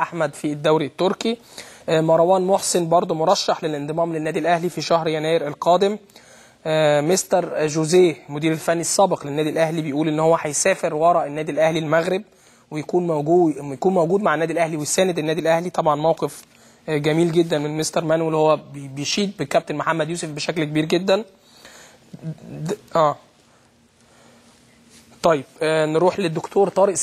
احمد في الدوري التركي آه، مروان محسن برضه مرشح للانضمام للنادي الاهلي في شهر يناير القادم آه، مستر جوزيه مدير الفني السابق للنادي الاهلي بيقول ان هو هيسافر ورا النادي الاهلي المغرب ويكون موجود يكون موجود مع النادي الاهلي ويساند النادي الاهلي طبعا موقف آه، جميل جدا من مستر مانويل هو بيشيد بالكابتن محمد يوسف بشكل كبير جدا اه طيب آه نروح للدكتور طارق